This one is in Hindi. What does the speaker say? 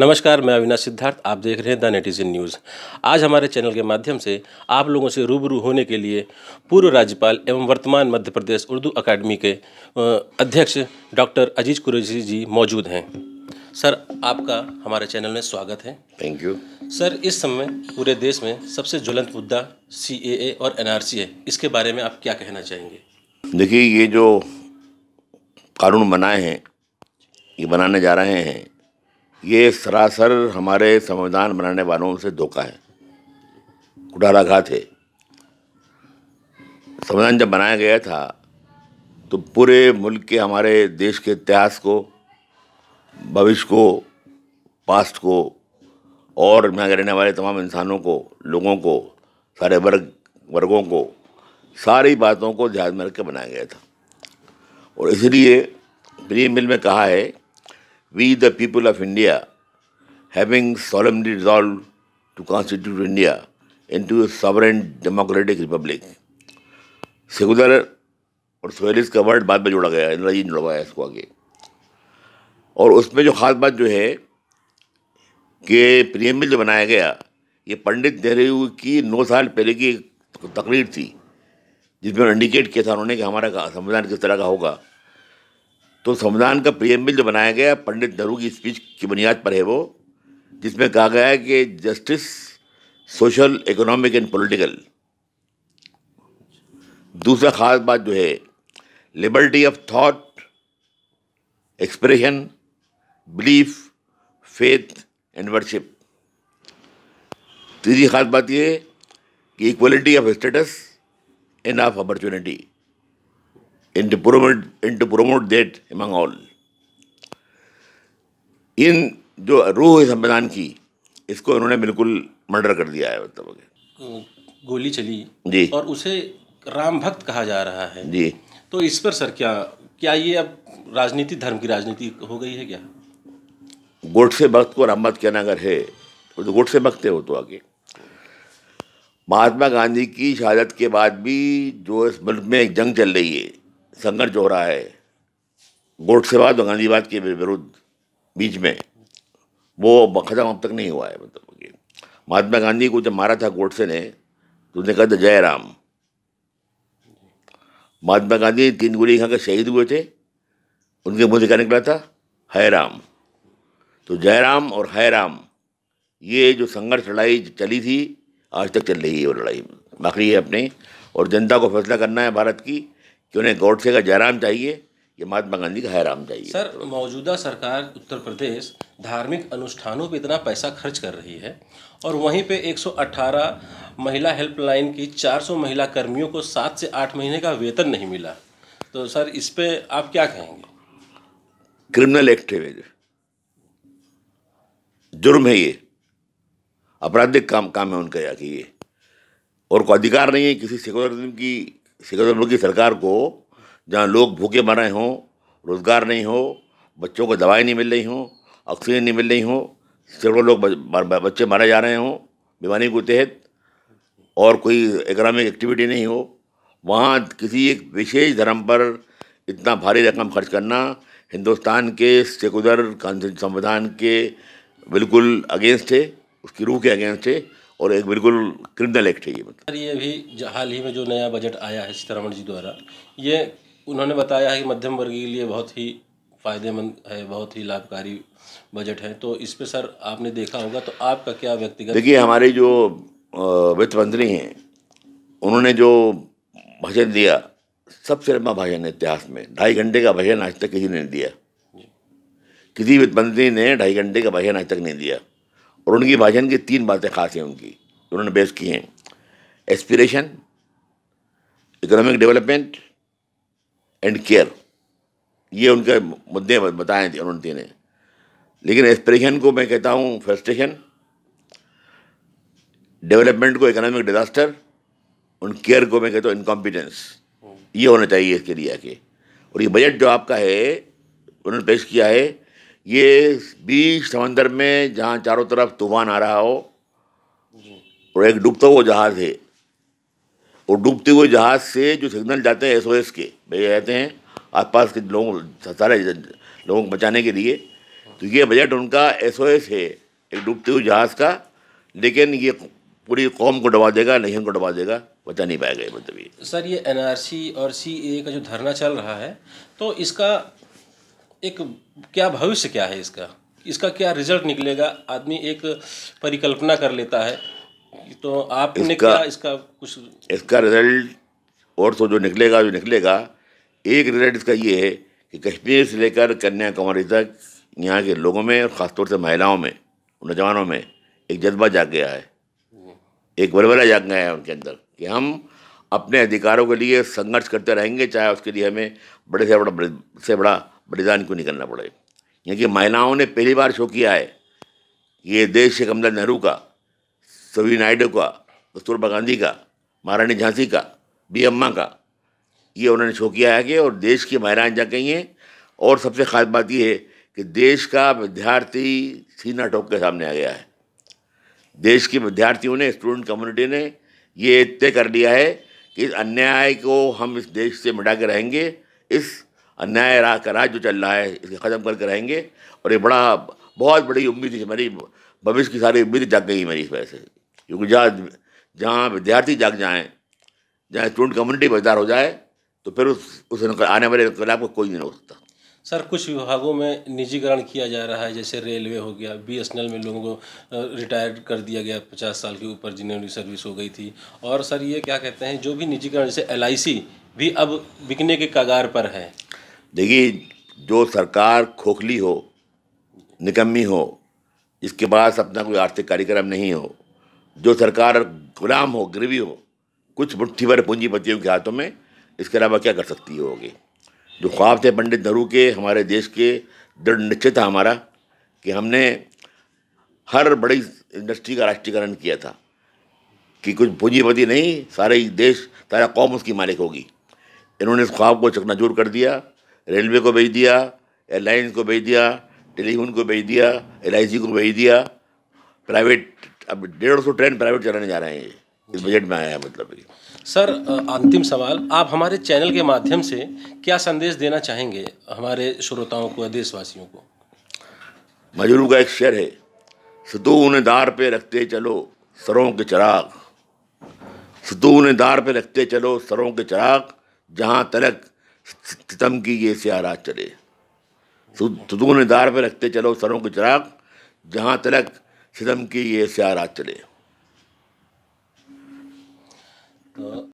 नमस्कार मैं अविनाश सिद्धार्थ आप देख रहे हैं द नेटिजन न्यूज़ आज हमारे चैनल के माध्यम से आप लोगों से रूबरू होने के लिए पूर्व राज्यपाल एवं वर्तमान मध्य प्रदेश उर्दू अकादमी के अध्यक्ष डॉक्टर अजीज कुरेजी जी मौजूद हैं सर आपका हमारे चैनल में स्वागत है थैंक यू सर इस समय पूरे देश में सबसे ज्वलंत मुद्दा सी और एन है इसके बारे में आप क्या कहना चाहेंगे देखिए ये जो कानून बनाए हैं ये बनाने जा रहे हैं ये सरासर हमारे संविधान बनाने वालों से धोखा है कुटाराघात है संविधान जब बनाया गया था तो पूरे मुल्क के हमारे देश के इतिहास को भविष्य को पास्ट को और यहाँ रहने वाले तमाम इंसानों को लोगों को सारे वर्ग वर्गों को सारी बातों को ध्यान में रख के बनाया गया था और इसलिए प्री मिल में कहा है we the people of India, having solemnly resolved to constitute India into a sovereign democratic republic. Secular और सोशलिस्ट का वर्ड बाद में जोड़ा गया है इंद्राजी जुड़वाया इसको आगे और उसमें जो ख़ास बात जो है कि प्रियमिल जो बनाया गया ये पंडित नेहरू की नौ साल पहले की तकरीर थी जिसमें इंडिकेट किया था उन्होंने कि हमारा संविधान किस तरह का होगा तो संविधान का प्रियम्बिल जो बनाया गया पंडित नेहरू की स्पीच की बुनियाद पर है वो जिसमें कहा गया है कि justice social economic and political दूसरा खास बात जो है liberty of thought expression belief faith and worship तीसरी खास बात यह कि equality of status and of opportunity and to promote, and to promote that among all. इन जो रूह है संविधान की इसको उन्होंने बिल्कुल मर्डर कर दिया है मतलब गोली चली जी और उसे राम भक्त कहा जा रहा है जी तो इस पर सर क्या क्या ये अब राजनीति धर्म की राजनीति हो गई है क्या से भक्त को राम भक्त कहना अगर है तो, तो से भक्त है वो तो आगे महात्मा गांधी की शहादत के बाद भी जो इस मुल्क में एक जंग चल रही है संघर्ष हो रहा है गोडसेवाद और गांधीवाद के विरुद्ध बीच में वो ख़त्म अब तक नहीं हुआ है मतलब कि महात्मा गांधी को जब मारा था गोडसे ने तो उसने कहा था जय राम महात्मा गांधी तीन गोली खाकर शहीद हुए थे उनके मुंह से क्या निकला था है राम तो जय राम और है राम ये जो संघर्ष लड़ाई चली थी आज तक चल रही है वो लड़ाई बाकी है अपने और जनता को फैसला करना है भारत की कि उन्हें गौडसे का जयराम चाहिए या महात्मा गांधी का हैराम चाहिए सर मौजूदा सरकार उत्तर प्रदेश धार्मिक अनुष्ठानों पर इतना पैसा खर्च कर रही है और वहीं पे 118 महिला हेल्पलाइन की 400 महिला कर्मियों को सात से आठ महीने का वेतन नहीं मिला तो सर इस पर आप क्या कहेंगे क्रिमिनल एक्ट है जुर्म है ये आपराधिक काम काम है उनका या कि ये और को अधिकार नहीं है किसी सेकुलरिज्म की मुल्क की सरकार को जहाँ लोग भूखे मर रहे हों रोज़गार नहीं हो बच्चों को दवाएं नहीं मिल रही हों ऑक्सीजन नहीं मिल रही हों सैकड़ों लोग बच्चे मारे जा रहे हों बीमारी के तहत और कोई इकोनॉमिक एक्टिविटी नहीं हो वहाँ किसी एक विशेष धर्म पर इतना भारी रकम खर्च करना हिंदुस्तान के सेकुलर संविधान के बिल्कुल अगेंस्ट है उसकी रूह के अगेंस्ट है और एक बिल्कुल क्रिमिनल एक्ट है ये मतलब ये भी हाल ही में जो नया बजट आया है सीतारमण जी द्वारा ये उन्होंने बताया है कि मध्यम वर्ग के लिए बहुत ही फायदेमंद है बहुत ही लाभकारी बजट है तो इस पर सर आपने देखा होगा तो आपका क्या व्यक्तिगत देखिए हमारे जो वित्त मंत्री हैं उन्होंने जो भजन दिया सबसे लंबा भजन है इतिहास में ढाई घंटे का भजन आज तक किसी ने दिया किसी वित्त मंत्री ने ढाई घंटे का भजन आज तक नहीं दिया और उनकी भाषण की तीन बातें खास हैं उनकी उन्होंने बेस किए हैं aspiration economic development and care ये उनके मुद्दे बताए थे उन्होंने तीन लेकिन एस्पिरेशन को मैं कहता हूँ फ्रस्ट्रेशन डेवलपमेंट को इकोनॉमिक डिजास्टर उन केयर को मैं कहता हूँ इनकॉम्पिटेंस ये होना चाहिए इसके लिए आके और ये बजट जो आपका है उन्होंने पेश किया है ये बीच समंदर में जहाँ चारों तरफ तूफान आ रहा हो और एक डूबता हुआ जहाज़ है और डूबते हुए जहाज़ से जो सिग्नल जाते हैं एसओएस के भैया जाते हैं आसपास के लोग सारे लोगों को बचाने के लिए तो ये बजट उनका एसओएस है एक डूबते हुए जहाज़ का लेकिन ये पूरी कौम को डबा देगा नहीं को डबा देगा बचा नहीं पाएगा मतलब ये तो सर ये एन और सी का जो धरना चल रहा है तो इसका एक क्या भविष्य क्या है इसका इसका क्या रिजल्ट निकलेगा आदमी एक परिकल्पना कर लेता है तो आपने इसका, क्या इसका कुछ इसका रिजल्ट और तो जो निकलेगा जो निकलेगा एक रिजल्ट इसका ये है कि कश्मीर से लेकर कन्याकुमारी तक यहाँ के लोगों में और ख़ासतौर से महिलाओं में नौजवानों में एक जज्बा जाग गया है एक बलबला जाग गया है उनके अंदर कि हम अपने अधिकारों के लिए संघर्ष करते रहेंगे चाहे उसके लिए हमें बड़े से बड़ा से बड़ा बलिदान क्यों नहीं करना पड़े यहाँ महिलाओं ने पहली बार शो किया है ये देश शेख कमला नेहरू का सभी नायडू का कस्तूरबा गांधी का महारानी झांसी का बी अम्मा का ये उन्होंने शो किया है कि और देश की महिलाएं जा गई हैं और सबसे ख़ास बात यह है कि देश का विद्यार्थी सीना टोक के सामने आ गया है देश के विद्यार्थियों ने स्टूडेंट कम्युनिटी ने ये तय कर लिया है कि इस अन्याय को हम इस देश से मिटा के रहेंगे इस अन्याय राह का राज जो चल रहा है इसे ख़त्म करके रहेंगे और ये बड़ा बहुत बड़ी उम्मीद थी मेरी भविष्य की सारी उम्मीद जाग गई मेरी इस वजह से क्योंकि जहाँ जहाँ विद्यार्थी जाग जाएँ जहाँ स्टूडेंट कम्युनिटी बेदार हो जाए तो फिर उस उस आने वाले इनकलाब को कोई नहीं रोक सकता सर कुछ विभागों में निजीकरण किया जा रहा है जैसे रेलवे हो गया बी एस में लोगों को रिटायर कर दिया गया पचास साल के ऊपर जिन्हें सर्विस हो गई थी और सर ये क्या कहते हैं जो भी निजीकरण जैसे एल भी अब बिकने के कगार पर है देखिए जो सरकार खोखली हो निकम्मी हो इसके पास अपना कोई आर्थिक कार्यक्रम नहीं हो जो सरकार गुलाम हो गिरवी हो कुछ मुठ्ठी भर पूंजीपतियों के हाथों में इसके अलावा क्या कर सकती होगी जो ख्वाब थे पंडित नेहरू के हमारे देश के दृढ़ निश्चय था हमारा कि हमने हर बड़ी इंडस्ट्री का राष्ट्रीयकरण किया था कि कुछ पूंजीपति नहीं सारे देश सारा कौम उसकी मालिक होगी इन्होंने इस ख्वाब को चकनाचूर कर दिया रेलवे को बेच दिया एयरलाइंस को बेच दिया टेलीफोन को बेच दिया एल को बेच दिया प्राइवेट अब डेढ़ सौ ट्रेन प्राइवेट चलाने जा रहे हैं ये इस बजट में आया है मतलब सर अंतिम सवाल आप हमारे चैनल के माध्यम से क्या संदेश देना चाहेंगे हमारे श्रोताओं को देशवासियों को मजरू का एक शेर है सतून दार पे रखते चलो सरों के चराग सतून दार पे रखते चलो सरों के चराग जहाँ तलक सितम की ये सियारा चले सतून दार पे रखते चलो सरों के चराग जहाँ तलक सिदम की ये स्यारा चले तो